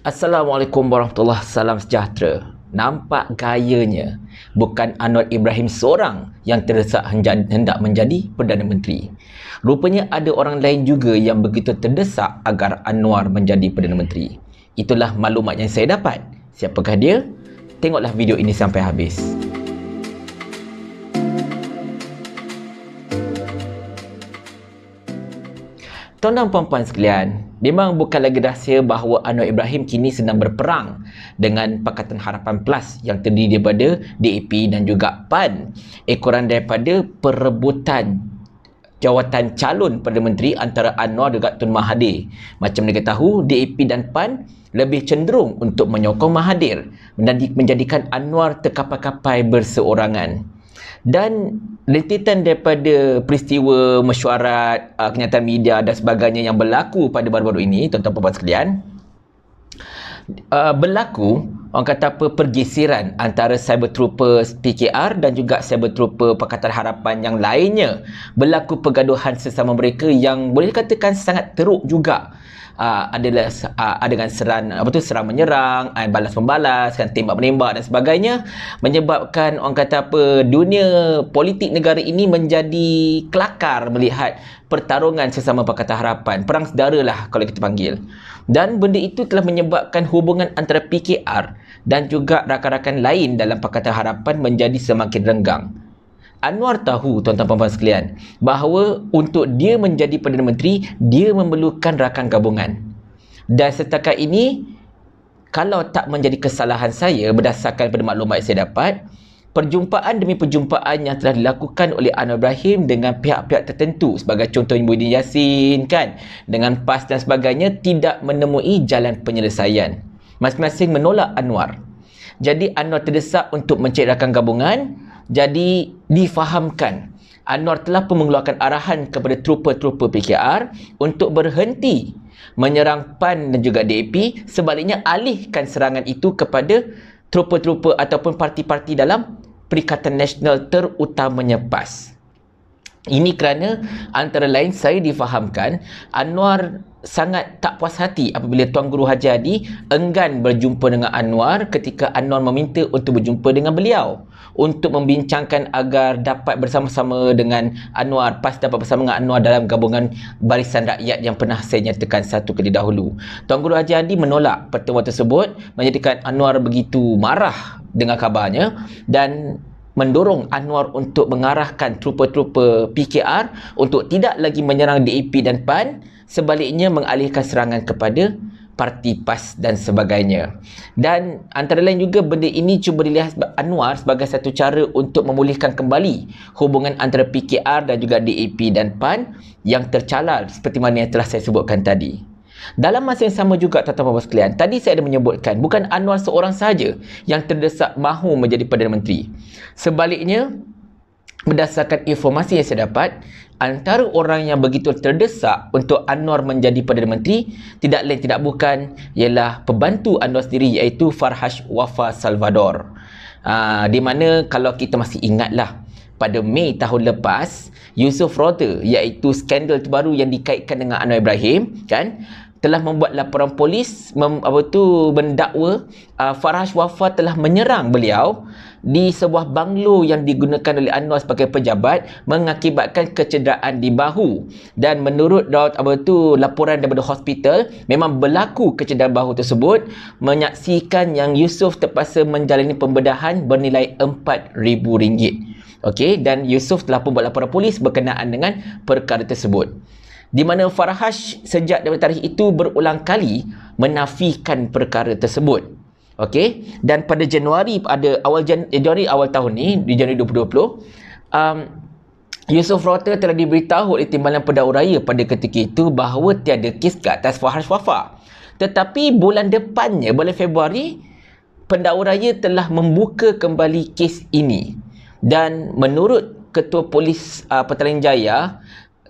Assalamualaikum warahmatullahi Salam sejahtera. Nampak gayanya bukan Anwar Ibrahim seorang yang terdesak hendak menjadi Perdana Menteri. Rupanya ada orang lain juga yang begitu terdesak agar Anwar menjadi Perdana Menteri. Itulah maklumat yang saya dapat. Siapakah dia? Tengoklah video ini sampai habis. Tuan-tuan puan-puan sekalian, memang bukan lagi rahsia bahawa Anwar Ibrahim kini sedang berperang dengan Pakatan Harapan Plus yang terdiri daripada DAP dan juga PAN. Ekoran daripada perebutan jawatan calon Perdana Menteri antara Anwar dengan Tun Mahathir. Macam mereka tahu, DAP dan PAN lebih cenderung untuk menyokong Mahathir dan menjadikan Anwar terkapai-kapai berseorangan dan rentetan daripada peristiwa mesyuarat uh, kenyataan media dan sebagainya yang berlaku pada baru-baru ini tuan-tuan puan sekalian uh, berlaku orang kata apa pergeseran antara cyber trooper PKR dan juga cyber trooper Pakatan Harapan yang lainnya berlaku pergaduhan sesama mereka yang boleh dikatakan sangat teruk juga uh, adalah uh, dengan seran apa tu serang menyerang uh, balas membalas kan tembak menembak dan sebagainya menyebabkan orang kata apa dunia politik negara ini menjadi kelakar melihat pertarungan sesama Pakatan Harapan. Perang sedara lah kalau kita panggil. Dan benda itu telah menyebabkan hubungan antara PKR dan juga rakan-rakan lain dalam Pakatan Harapan menjadi semakin renggang. Anwar tahu tuan-tuan puan sekalian bahawa untuk dia menjadi Perdana Menteri, dia memerlukan rakan gabungan. Dan setakat ini, kalau tak menjadi kesalahan saya berdasarkan pada maklumat yang saya dapat, perjumpaan demi perjumpaan yang telah dilakukan oleh Anwar Ibrahim dengan pihak-pihak tertentu sebagai contohnya Budi Yassin kan dengan PAS dan sebagainya tidak menemui jalan penyelesaian masing-masing menolak Anwar jadi Anwar terdesak untuk mencerahkan gabungan jadi difahamkan Anwar telah pun mengeluarkan arahan kepada trooper-trooper PKR untuk berhenti menyerang PAN dan juga DAP sebaliknya alihkan serangan itu kepada trooper-trooper ataupun parti-parti dalam Perikatan Nasional terutamanya PAS. Ini kerana antara lain saya difahamkan Anwar sangat tak puas hati apabila Tuan Guru Haji Hadi enggan berjumpa dengan Anwar ketika Anwar meminta untuk berjumpa dengan beliau untuk membincangkan agar dapat bersama-sama dengan Anwar PAS dapat bersama dengan Anwar dalam gabungan barisan rakyat yang pernah saya nyatakan satu kali dahulu Tuan Guru Haji Andi menolak pertemuan tersebut menjadikan Anwar begitu marah dengan kabarnya dan mendorong Anwar untuk mengarahkan trupa-trupa PKR untuk tidak lagi menyerang DAP dan PAN sebaliknya mengalihkan serangan kepada parti PAS dan sebagainya. Dan antara lain juga benda ini cuba dilihat Anwar sebagai satu cara untuk memulihkan kembali hubungan antara PKR dan juga DAP dan PAN yang tercalar seperti mana yang telah saya sebutkan tadi. Dalam masa yang sama juga Tuan-tuan puan tadi saya ada menyebutkan bukan Anwar seorang sahaja yang terdesak mahu menjadi Perdana Menteri. Sebaliknya, berdasarkan informasi yang saya dapat, antara orang yang begitu terdesak untuk Anwar menjadi Perdana Menteri tidak lain tidak bukan ialah pembantu Anwar sendiri iaitu Farhash Wafa Salvador ha, di mana kalau kita masih ingatlah pada Mei tahun lepas Yusuf Rota iaitu skandal terbaru yang dikaitkan dengan Anwar Ibrahim kan telah membuat laporan polis mem, apa tu mendakwa uh, ah, Farhash Wafa telah menyerang beliau di sebuah banglo yang digunakan oleh Anwar sebagai pejabat mengakibatkan kecederaan di bahu dan menurut Daud apa tu laporan daripada hospital memang berlaku kecederaan bahu tersebut menyaksikan yang Yusuf terpaksa menjalani pembedahan bernilai RM4000. Okey dan Yusuf telah pun buat laporan polis berkenaan dengan perkara tersebut. Di mana Farhash sejak daripada tarikh itu berulang kali menafikan perkara tersebut. Okey, dan pada Januari pada awal Jan, eh, Januari awal tahun ni di Januari 2020, um, Yusof Rota telah diberitahu oleh Timbalan Pedauraya pada ketika itu bahawa tiada kes ke atas Fahar Swafa. Tetapi bulan depannya, bulan Februari, Pendauraya telah membuka kembali kes ini. Dan menurut Ketua Polis uh, Petaling Jaya,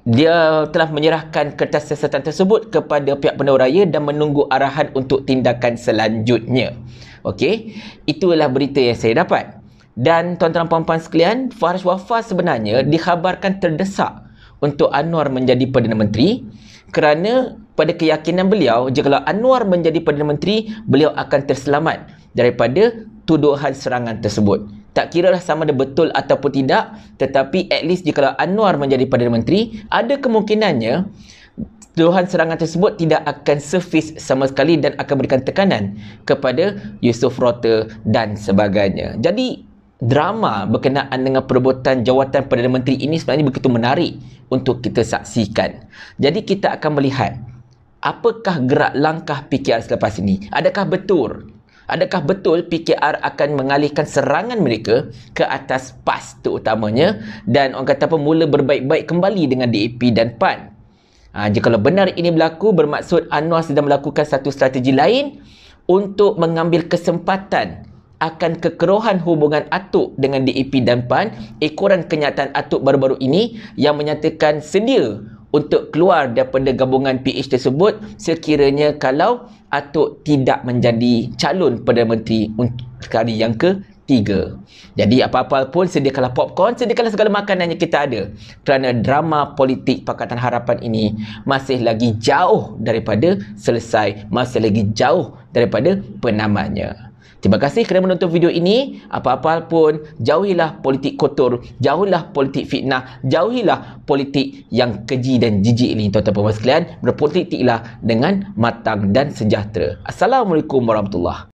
dia telah menyerahkan kertas siasatan tersebut kepada pihak pendawaraya dan menunggu arahan untuk tindakan selanjutnya. Okey, itulah berita yang saya dapat. Dan tuan-tuan puan-puan sekalian, Farhash Wafa sebenarnya dikhabarkan terdesak untuk Anwar menjadi Perdana Menteri kerana pada keyakinan beliau, jika Anwar menjadi Perdana Menteri, beliau akan terselamat daripada tuduhan serangan tersebut tak kira lah sama ada betul ataupun tidak tetapi at least jika Anwar menjadi Perdana Menteri ada kemungkinannya tuduhan serangan tersebut tidak akan surface sama sekali dan akan berikan tekanan kepada Yusuf Rota dan sebagainya jadi drama berkenaan dengan perebutan jawatan Perdana Menteri ini sebenarnya begitu menarik untuk kita saksikan jadi kita akan melihat apakah gerak langkah PKR selepas ini adakah betul adakah betul PKR akan mengalihkan serangan mereka ke atas PAS terutamanya dan orang kata pemula berbaik-baik kembali dengan DAP dan PAN? Ha, jika kalau benar ini berlaku, bermaksud Anwar sedang melakukan satu strategi lain untuk mengambil kesempatan akan kekerohan hubungan Atuk dengan DAP dan PAN ekoran kenyataan Atuk baru-baru ini yang menyatakan sedia untuk keluar daripada gabungan PH tersebut sekiranya kalau atuk tidak menjadi calon Perdana Menteri untuk kali yang ke tiga. Jadi apa-apa pun sediakanlah popcorn, sediakanlah segala makanan yang kita ada kerana drama politik Pakatan Harapan ini masih lagi jauh daripada selesai, masih lagi jauh daripada penamanya. Terima kasih kerana menonton video ini. Apa-apa pun, jauhilah politik kotor, jauhilah politik fitnah, jauhilah politik yang keji dan jijik ini tuan-tuan puan-puan sekalian. Berpolitiklah dengan matang dan sejahtera. Assalamualaikum warahmatullahi